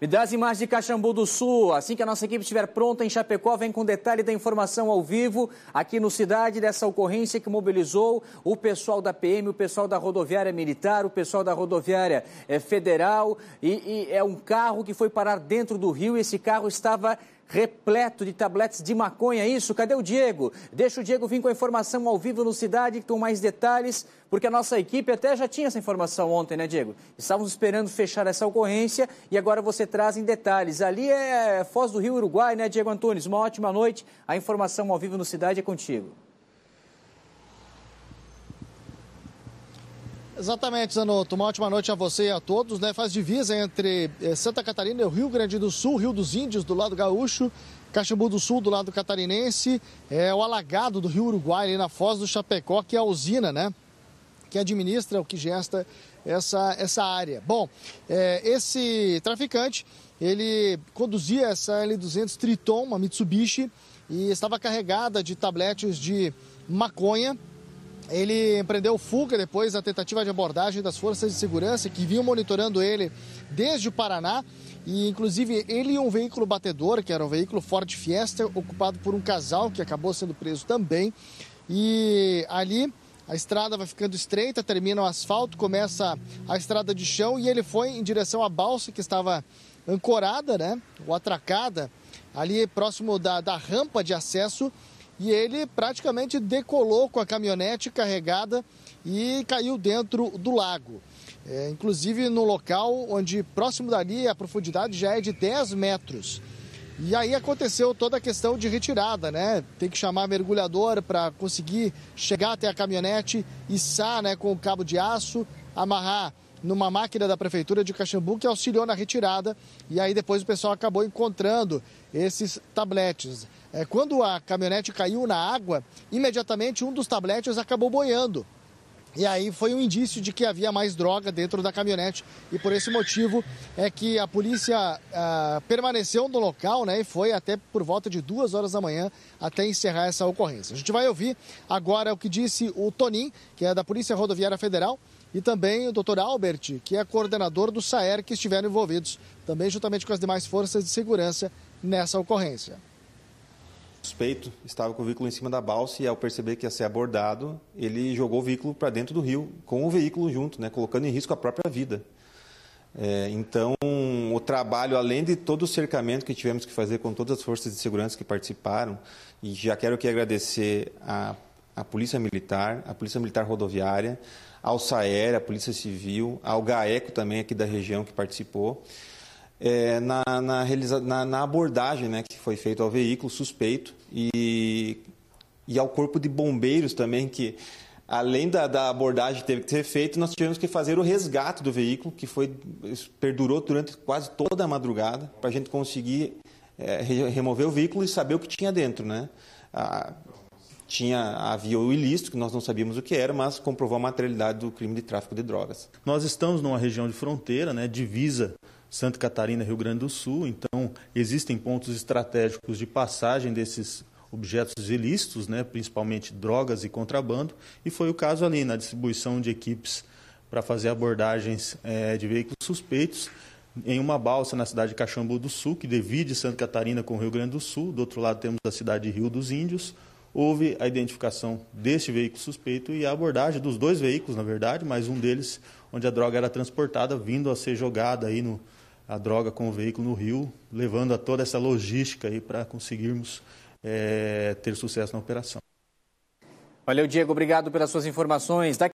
Me dá as imagens de Caxambu do Sul. Assim que a nossa equipe estiver pronta em Chapecó, vem com detalhe da informação ao vivo aqui no Cidade dessa ocorrência que mobilizou o pessoal da PM, o pessoal da rodoviária militar, o pessoal da rodoviária é, federal. E, e é um carro que foi parar dentro do rio e esse carro estava repleto de tabletes de maconha. Isso, cadê o Diego? Deixa o Diego vir com a informação ao vivo no Cidade, com mais detalhes, porque a nossa equipe até já tinha essa informação ontem, né, Diego? Estávamos esperando fechar essa ocorrência e agora você traz em detalhes. Ali é Foz do Rio Uruguai, né, Diego Antunes? Uma ótima noite. A informação ao vivo no Cidade é contigo. Exatamente, Zanotto. Uma ótima noite a você e a todos. Né? Faz divisa entre eh, Santa Catarina e o Rio Grande do Sul, Rio dos Índios, do lado gaúcho, Caxambu do Sul, do lado catarinense, é, o alagado do Rio Uruguai, ali na Foz do Chapecó, que é a usina, né? que administra, o que gesta essa, essa área. Bom, é, esse traficante, ele conduzia essa L200 Triton, uma Mitsubishi, e estava carregada de tabletes de maconha. Ele empreendeu fuga depois da tentativa de abordagem das forças de segurança que vinham monitorando ele desde o Paraná. E inclusive ele e um veículo batedor, que era um veículo Ford Fiesta, ocupado por um casal que acabou sendo preso também. E ali a estrada vai ficando estreita, termina o asfalto, começa a estrada de chão e ele foi em direção à balsa que estava ancorada, né? Ou atracada, ali próximo da, da rampa de acesso. E ele praticamente decolou com a caminhonete carregada e caiu dentro do lago. É, inclusive no local onde, próximo dali, a profundidade já é de 10 metros. E aí aconteceu toda a questão de retirada, né? Tem que chamar mergulhador para conseguir chegar até a caminhonete, içar né, com o cabo de aço, amarrar numa máquina da prefeitura de Caxambu que auxiliou na retirada e aí depois o pessoal acabou encontrando esses tabletes. É, quando a caminhonete caiu na água, imediatamente um dos tabletes acabou boiando. E aí foi um indício de que havia mais droga dentro da caminhonete e por esse motivo é que a polícia ah, permaneceu no local, né, e foi até por volta de duas horas da manhã até encerrar essa ocorrência. A gente vai ouvir agora o que disse o Tonin, que é da Polícia Rodoviária Federal, e também o Dr. Albert, que é coordenador do SAER, que estiveram envolvidos também juntamente com as demais forças de segurança nessa ocorrência. O suspeito estava com o veículo em cima da balsa e, ao perceber que ia ser abordado, ele jogou o veículo para dentro do rio, com o veículo junto, né, colocando em risco a própria vida. É, então, o trabalho, além de todo o cercamento que tivemos que fazer com todas as forças de segurança que participaram, e já quero aqui agradecer a, a Polícia Militar, a Polícia Militar Rodoviária, ao SAER, a Polícia Civil, ao GAECO também aqui da região que participou é, na, na, na, na, abordagem né, que foi feita ao veículo suspeito e, e ao corpo de bombeiros também, que além da, da abordagem que teve que ser feita, nós tivemos que fazer o resgate do veículo, que foi perdurou durante quase toda a madrugada, para a gente conseguir é, remover o veículo e saber o que tinha dentro. Né? A, tinha havia o ilícito, que nós não sabíamos o que era, mas comprovou a materialidade do crime de tráfico de drogas. Nós estamos numa região de fronteira, né, divisa Santa Catarina, Rio Grande do Sul. Então, existem pontos estratégicos de passagem desses objetos ilícitos, né, principalmente drogas e contrabando, e foi o caso ali na distribuição de equipes para fazer abordagens é, de veículos suspeitos em uma balsa na cidade de Caxambu do Sul, que divide Santa Catarina com o Rio Grande do Sul. Do outro lado temos a cidade de Rio dos Índios. Houve a identificação deste veículo suspeito e a abordagem dos dois veículos, na verdade, mas um deles onde a droga era transportada, vindo a ser jogada aí no, a droga com o veículo no Rio, levando a toda essa logística aí para conseguirmos é, ter sucesso na operação. Valeu, Diego. Obrigado pelas suas informações.